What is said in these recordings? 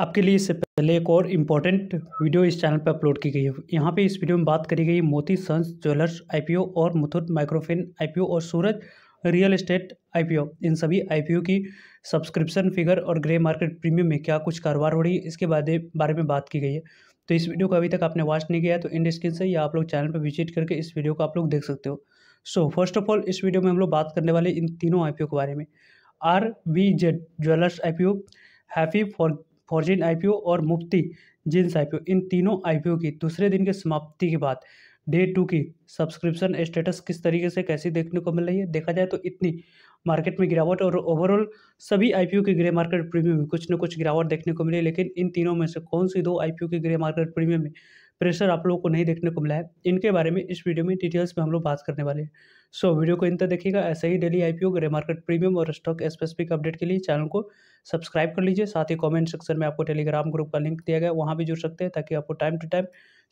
आपके लिए इससे पहले एक और इम्पॉर्टेंट वीडियो इस चैनल पर अपलोड की गई है यहाँ पे इस वीडियो में बात करी गई मोती सन्स ज्वेलर्स आईपीओ और मुथुट माइक्रोफिन आईपीओ और सूरज रियल एस्टेट आईपीओ इन सभी आईपीओ की सब्सक्रिप्शन फिगर और ग्रे मार्केट प्रीमियम में क्या कुछ कारोबार हो रही है इसके बारे बारे में बात की गई है तो इस वीडियो को अभी तक आपने वॉच नहीं किया तो इंड स्क्रीन से या आप लोग चैनल पर विजिट करके इस वीडियो को आप लोग देख सकते हो सो फर्स्ट ऑफ ऑल इस वीडियो में हम लोग बात करने वाले इन तीनों आई के बारे में R V Z Jewellers O Happy for Forging I और मुफ्ती जिन्स आई इन तीनों आई की दूसरे दिन के समाप्ति के बाद डे टू की सब्सक्रिप्शन स्टेटस किस तरीके से कैसी देखने को मिल रही है देखा जाए तो इतनी मार्केट में गिरावट और ओवरऑल सभी आईपीओ के ग्रे मार्केट प्रीमियम में कुछ न कुछ गिरावट देखने को मिली लेकिन इन तीनों में से कौन सी दो आईपीओ के ग्रे मार्केट प्रीमियम में प्रेशर आप लोगों को नहीं देखने को मिला है इनके बारे में इस वीडियो में डिटेल्स में हम लोग बात करने वाले हैं सो वीडियो को इन तक देखिएगा ऐसे ही daily IPO grey market premium और स्टॉक स्पेसिफिक अपडेट के लिए चैनल को सब्सक्राइब कर लीजिए साथ ही कमेंट सेक्शन में आपको टेलीग्राम ग्रुप का लिंक दिया गया वहाँ भी जुड़ सकते हैं ताकि आपको टाइम टू टाइम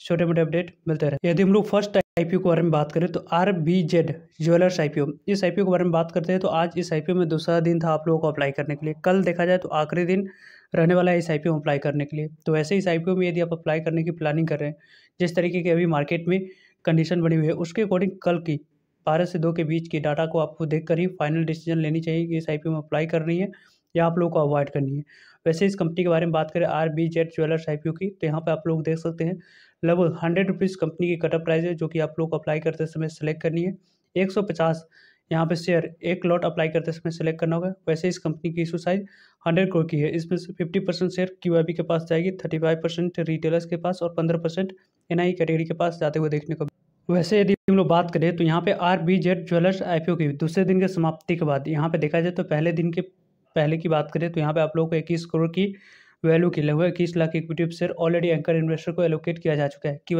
छोटे मोटे अपडेट मिलते रहे यदि हम लोग फर्स्ट आई के बारे में बात करें तो R B Z Jewellers O इस ओ के बारे में बात करते हैं तो आज इस ओ में दूसरा दिन था आप लोगों को अप्लाई करने के लिए कल देखा जाए तो आखिरी दिन रहने वाला है इस आई में अप्लाई करने के लिए तो वैसे इस आई में यदि आप अप्लाई करने की प्लानिंग कर रहे हैं जिस तरीके की अभी मार्केट में कंडीशन बनी हुई है उसके अकॉर्डिंग कल की बारह से दो के बीच की डाटा को आपको देख कर ही फाइनल डिसीजन लेनी चाहिए कि इस आई में अप्लाई करनी है या आप लोगों को अवॉइड करनी है वैसे इस कंपनी के बारे में बात करें R B Z jewellers I की तो यहाँ पर आप लोग देख सकते हैं लगभग हंड्रेड रुपीज़ कंपनी की कटअप प्राइस है जो कि आप लोग को अप्लाई करते समय सेलेक्ट करनी है एक सौ पचास यहाँ पे शेयर एक लॉट अप्लाई करते समय सेलेक्ट करना होगा वैसे इस कंपनी की इशू साइज हंड्रेड करोड़ की है इसमें से फिफ्टी परसेंट शेयर क्यू के पास जाएगी थर्टी फाइव परसेंट रिटेलर्स के पास और पंद्रह परसेंट एन कैटेगरी के पास जाते हुए देखने को वैसे यदि हम लोग बात करें तो यहाँ पे R B Z Jewellers IPO की दूसरे दिन के समाप्ति के बाद यहाँ पे देखा जाए तो पहले दिन के पहले की बात करें तो यहाँ पे आप लोगों को इक्कीस करोड़ की वैल्यू के लिए हुआ इक्कीस lakh equity share already anchor investor को एलोकेट किया जा चुका है क्यू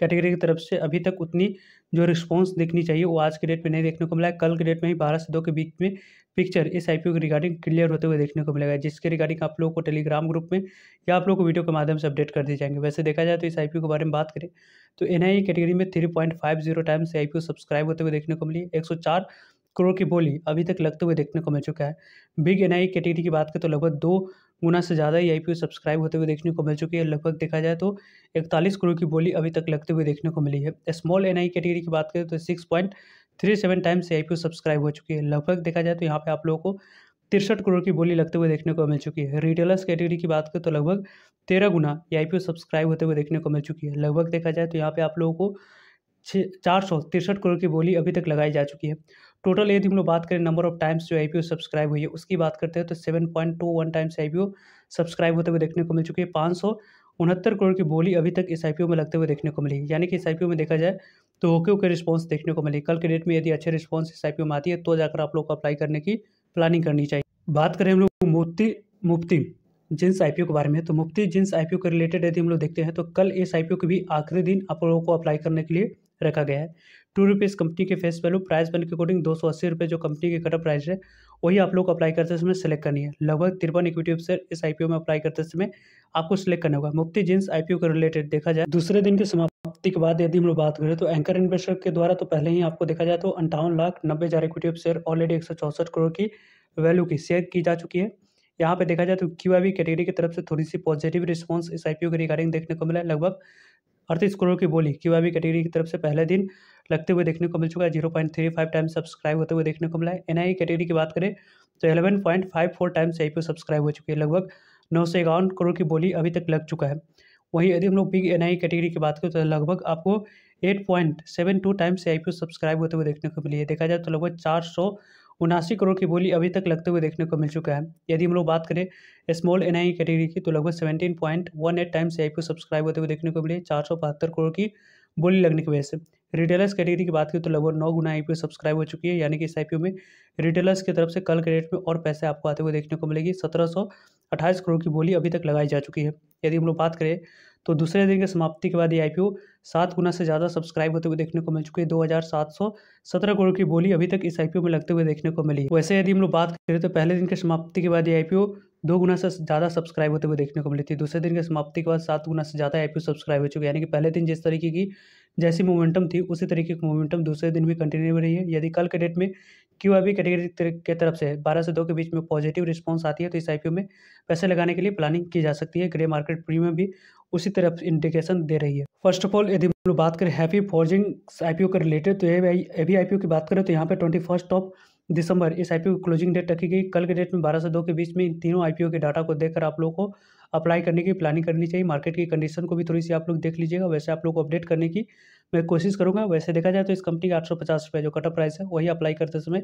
कैटेगरी की तरफ से अभी तक उतनी जो रिस्पॉन्स देखनी चाहिए वो आज के डेट में नहीं देखने को मिला है कल के डेट में ही बारह से दो के बीच में पिक्चर इस आई के रिगार्डिंग क्लियर होते हुए देखने को मिलेगा जिसके रिगार्डिंग आप लोगों को टेलीग्राम ग्रुप में या आप लोगों को वीडियो के माध्यम से अपडेट कर दिए जाएंगे वैसे देखा जाए तो इस आई के बारे में बात करें तो एन कैटेगरी में three point five zero times आई सब्सक्राइब होते हुए देखने को मिली एक सौ चार करोड़ की बोली अभी तक लगते हुए देखने को मिल चुका है बिग एन कैटेगरी की बात करें तो लगभग दो गुना से ज़्यादा ही आईपीओ सब्सक्राइब होते हुए देखने को मिल चुकी है लगभग देखा जाए तो इकतालीस करोड़ की बोली अभी तक लगते हुए देखने को मिली है स्मॉल आई कैटेगरी की बात करें तो six point three seven times से आई सब्सक्राइब हो चुकी है लगभग देखा जाए तो यहाँ पे आप लोगों को तिरसठ करोड़ की बोली लगते हुए देखने को मिल चुकी है रिटेलर्स कैटेगरी की बात करें तो लगभग तेरह गुना ये आई सब्सक्राइब होते हुए देखने को मिल चुकी है लगभग देखा जाए तो यहाँ पे आप लोगों को छः चार सौ तिरसठ करोड़ की बोली अभी तक लगाई जा चुकी है टोटल यदि हम लोग बात करें नंबर ऑफ टाइम्स जो आई सब्सक्राइब हुई है उसकी बात करते हैं तो seven point two one times आई सब्सक्राइब होते हुए देखने को मिल चुकी है पाँच सौ उनहत्तर करोड़ की बोली अभी तक इस आई में लगते हुए देखने को मिली यानी कि इस आई में देखा जाए तो ओके ओके रिस्पॉन्स देखने को मिली कल के डेट में यदि अच्छे रिस्पॉन्स इस आई में आती है तो जाकर आप लोग को अप्लाई करने की प्लानिंग करनी चाहिए बात करें हम लोग मुफ्ती मुफ्ती जिन्स आईपीओ के बारे में तो मुफ्ती जिन्स आईपीओ के रिलेटेड यदि हम लोग देखते हैं तो कल इस आईपीओ के भी आखिरी दिन आप लोगों को अप्लाई करने के लिए रखा गया है टू रुपीज़ कंपनी के फेस वैल्यू प्राइस बन के अकॉर्डिंग दो सौ अस्सी रुपये जो कंपनी की करंट प्राइस है वही आप लोग अप्लाई करते समय सेलेक्ट करनी है लगभग तिरपन इक्विटी शेयर इस आईपीओ में अप्लाई करते समय आपको सिलेक्ट करना होगा मुफ्ती जींस आईपीओ के रिलेटेड देखा जाए दूसरे दिन के समाप्ति के बाद यदि हम लोग बात करें तो एंकर इन्वेस्टर के द्वारा तो पहले ही आपको देखा जाए तो अंठावन लाख नब्बे हज़ार इक्विटी शेयर ऑलरेडी एक सौ चौसठ करोड़ की वैल्यू की शेयर की जा चुकी है यहाँ पे देखा जाए तो क्यू आई कैटेगरी की तरफ से थोड़ी सी पॉजिटिव रिस्पांस इस आईपीओ के रिगार्डिंग देखने को मिला है लगभग अड़तीस करोड़ की बोली क्यू कैटेगरी की तरफ से पहले दिन लगते हुए देखने को मिल चुका है zero point three five times subscribe होते हुए देखने को मिला है एनआई कैटेगरी की बात करें तो eleven point five four times I P subscribe हो चुकी है लगभग नौ सौ इक्यावन करोड़ की बोली अभी तक लग चुका है वहीं यदि हम लोग बिग एन कैटेगरी की बात करें तो लगभग आपको eight point seven two times I P subscribe होते हुए देखने को मिली है देखा जाए तो लगभग चार सौ उनासी करोड़ की बोली अभी तक लगते हुए देखने को मिल चुका है यदि हम लोग बात करें स्मॉल एन आई कैटेगरी की तो लगभग seventeen point one eight times I P subscribe होते हुए देखने को मिले चार सौ बहत्तर करोड़ की बोली लगने की वजह से रिटेलर्स कैटेगरी की बात करें तो लगभग नौ गुना आई सब्सक्राइब हो चुकी है यानी कि इस आई में रिटेलर्स की तरफ से कल के रेट में और पैसे आपको आते हुए देखने को मिलेगी सत्रह सौ अट्ठाईस करोड़ की बोली अभी तक लगाई जा चुकी है यदि हम लोग बात करें तो दूसरे दिन के समाप्ति के बाद ये आईपीओ सात गुना से ज़्यादा सब्सक्राइब होते हुए देखने को मिल चुकी है दो हज़ार सात सौ सत्रह करोड़ की बोली अभी तक इस आईपीओ में लगते हुए देखने को मिली वैसे यदि हम लोग बात करें तो पहले दिन के समाप्ति के बाद ये आईपीओ दो गुना से ज़्यादा सब्सक्राइब होते हुए देखने को मिली थी दूसरे दिन के समाप्ति के बाद सात गुना से ज़्यादा आईपीओ सब्सक्राइब हो चुके यानी कि पहले दिन जिस तरीके की जैसी मोमेंटम थी उसी तरीके की मोमेंटम दूसरे दिन भी कंटिन्यू रही है यदि कल के डेट में क्यू आई कैटेगरी के तरफ से बारह से दो के बीच में पॉजिटिव रिस्पॉन्स आती है तो इस आई में पैसे लगाने के लिए प्लानिंग की जा सकती है ग्रे मार्केट प्रीमियम भी उसी तरफ इंडिकेशन दे रही है फर्स्ट ऑफ ऑल यदि हम लोग बात करें हैप्पी फॉर्जिंग आईपीओ के रिलेटेड तो ये भी आईपीओ की बात करें तो यहाँ पे ट्वेंटी फर्स्ट ऑफ दिसंबर इस आईपीओ की क्लोजिंग डेट रखी गई कल के डेट में 12 से 2 के बीच में इन तीनों आईपीओ के डाटा को देखकर आप लोगों को अप्लाई करने की प्लानिंग करनी चाहिए मार्केट की कंडीशन को भी थोड़ी सी आप लोग देख लीजिएगा वैसे आप लोग को अपडेट करने की मैं कोशिश करूँगा वैसे देखा जाए तो इस कंपनी का आठ सौ पचास रुपये जो कटअप प्राइस है वही अप्लाई करते समय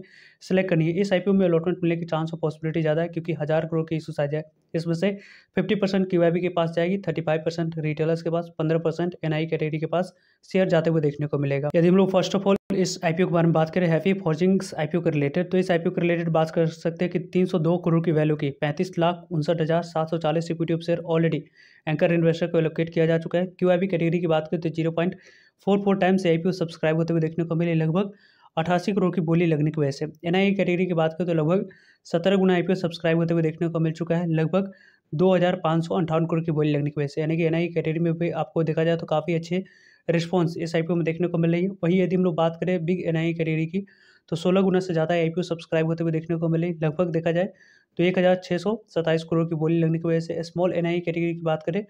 सेलेक्ट करनी है इस आई में अलॉटमेंट मिलने की चांस और पॉसिबिलिटी ज़्यादा है क्योंकि हज़ार करोड़ की इशूस आ जाए इसमें से फिफ्टी परसेंट क्यू के पास जाएगी थर्टी फाइव परसेंट रिटेलर्स के पास पंद्रह परसेंट एन कैटेगरी के पास शेयर जाते हुए देखने को मिलेगा यदि हम लोग फर्स्ट ऑफ ऑल इस आई के बारे में बात करें हैप्पी फॉर्जिंग्स आईपीओ के रिलेटेड तो इस आई के रिलेटेड बात कर सकते हैं कि 302 करोड़ की वैल्यू की पैंतीस लाख उनसठ हज़ार सात सौ चालीस equity share already anchor investor को एलोकेट किया जा चुका है क्यू कैटेगरी की बात करें तो zero point four four times ए आई सब्सक्राइब होते हुए देखने को मिले लगभग अठासी करोड़ की बोली लगने की वजह से एन कैटेगरी की बात करें तो लगभग सत्रह गुना आई सब्सक्राइब होते हुए देखने को मिल चुका है लगभग दो हज़ार पाँच सौ अंठावन करोड़ की बोली लगने की वजह से यानी कि एन कैटेगरी में भी आपको देखा जाए तो काफ़ी अच्छे रिस्पॉन्स इस आई में देखने को मिल रही है वहीं यदि हम लोग बात करें बिग एन कैटेगरी की तो सोलह गुना से ज़्यादा आई सब्सक्राइब होते हुए देखने को मिले लगभग देखा जाए तो एक हज़ार छः सौ सत्ताईस करोड़ की बोली लगने की वजह से स्मॉल एन कैटेगरी की बात करें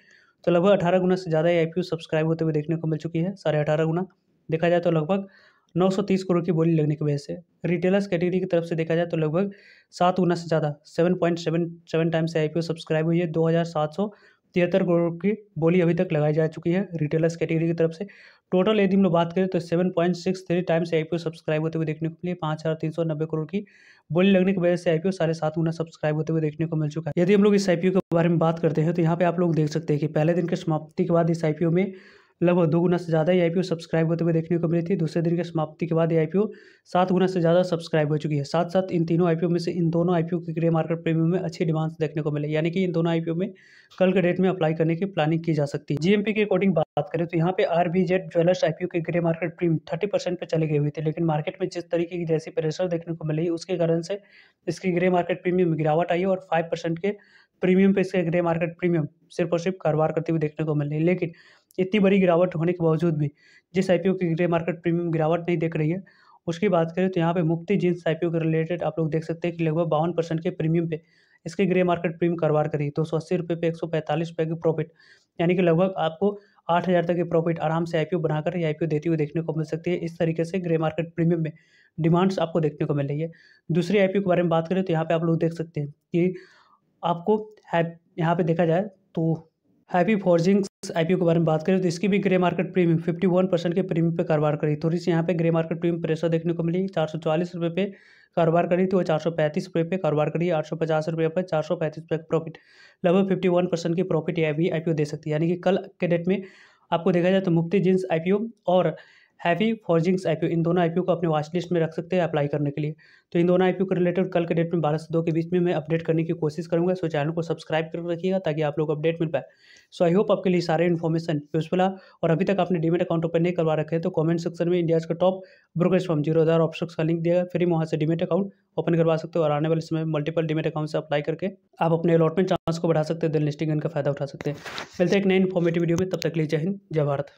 तो लगभग अठारह गुना से ज़्यादा आई सब्सक्राइब होते हुए देखने को मिल चुकी है साढ़े अठारह गुना देखा जाए तो लगभग 930 करोड़ की बोली लगने की वजह से रिटेलर्स कैटेगरी की तरफ से देखा जाए तो लगभग सात गुना से ज़्यादा seven point seven seven times आई सब्सक्राइब हुई है दो हज़ार सात सौ तिहत्तर करोड़ की बोली अभी तक लगाई जा चुकी है रिटेलर्स कैटेगरी की तरफ से टोटल यदि हम लोग बात करें तो seven point six three times आई सब्सक्राइब होते हुए देखने को मिली पाँच हज़ार तीन सौ नब्बे करोड़ की बोली लगने की वजह से आईपीओ साढ़े सात गुना सब्सक्राइब होते हुए देखने को मिल चुका है यदि हम लोग इस आईपीओ के बारे में बात करते हैं तो यहाँ पे आप लोग देख सकते हैं कि पहले दिन के समाप्ति के बाद इस आईपीओ में लगभग दो गुना से ज़्यादा ये आई सब्सक्राइब होते हुए देखने को मिली थी दूसरे दिन के समाप्ति के बाद ये आई सात गुना से ज़्यादा सब्सक्राइब हो चुकी है साथ साथ इन तीनों आई में से इन दोनों आई के ग्रे मार्केट प्रीमियम में अच्छी डिमांड देखने को मिले यानी कि इन दोनों आई में कल के डेट में अप्लाई करने की प्लानिंग की जा सकती है जीएमपी के अकॉर्डिंग बात करें तो यहाँ पे आर बी जेड ज्वेलर्स आई के grey market premium thirty percent पर चले गए हुए थे लेकिन मार्केट में जिस तरीके की जैसी प्रेशर देखने को मिली उसके कारण से इसकी ग्रे मार्केट प्रीमियम में गिरावट आई है और फाइव परसेंट के प्रीमियम पे इसका ग्रे मार्केट प्रीमियम सिर्फ और सिर्फ कारोबार करते हुए देखने को मिल रही है लेकिन इतनी बड़ी गिरावट होने के बावजूद भी जिस आई की ग्रे मार्केट प्रीमियम गिरावट नहीं देख रही है उसकी बात करें तो यहाँ पे मुफ्ती जींस आई के रिलेटेड आप लोग देख सकते हैं कि लगभग बावन परसेंट के प्रीमियम पे इसके ग्रे मार्केट प्रीमियम कारोबार करी दो सौ अस्सी रुपये पे एक सौ पैंतालीस रुपये की प्रॉफिट यानी कि लगभग आपको आठ हज़ार तक की प्रॉफिट आराम से आई बनाकर या आई देती हुई देखने को मिल सकती है इस तरीके से ग्रे मार्केट प्रीमियम में डिमांड्स आपको देखने को मिल रही है दूसरी आई के बारे में बात करें तो यहाँ पर आप लोग देख सकते हैं कि आपको है यहाँ पे देखा जाए तो हैप्पी फोर्जिंग्स आईपीओ के बारे में बात करें तो इसकी भी ग्रे मार्केट प्रीमियम 51 परसेंट के प्रीमियम पे कारोबार करी थोड़ी तो सी यहाँ पे ग्रे मार्केट प्रीमियम प्रेशर देखने को मिली चार सौ चालीस रुपये पे कारोबार करी थी वो चार सौ पैंतीस रुपये पे कारोबार करी आठ सौ पचास रुपये पर चार सौ पैंतीस रुपये प्रॉफिट लगभग फिफ्टी वन परसेंट की प्रॉफिट यह भी आई दे सकती है यानी कि कल के डेट में आपको देखा जाए तो मुफ्ती जींस आई और हैवी फॉर्जिंग्स आई इन दोनों आई को अपने वॉच लिस्ट में रख सकते हैं अप्लाई करने के लिए तो इन दोनों आई के रिलेटेड कल के डेट में बारह से दो के बीच में मैं अपडेट करने की कोशिश करूँगा सो चैनल को सब्सक्राइब कर रखिएगा ताकि आप लोग अपडेट मिल पाए सो आई होप आपके लिए सारे इन्फॉर्मेशन यूजफुल है और अभी तक आपने डीमेट अकाउंट ओपन नहीं करवा रखे तो कमेंट सेक्शन में इंडियाज का top brokerage firm Zerodha option का लिंक दिया फिर वहाँ से डीमेट अकाउंट ओपन करवा सकते हो और आने वाले समय में मल्टीपल डीमेट अकाउंट से अप्लाई करके आप अपने अलॉटमेंट चांस को बढ़ा सकते हैं दिन लिस्टिंग इनका फायदा उठा सकते हैं मिलते हैं एक नए इन्फॉर्मेटिव वीडियो में तब तक लीजिए जय हिंद जय भारत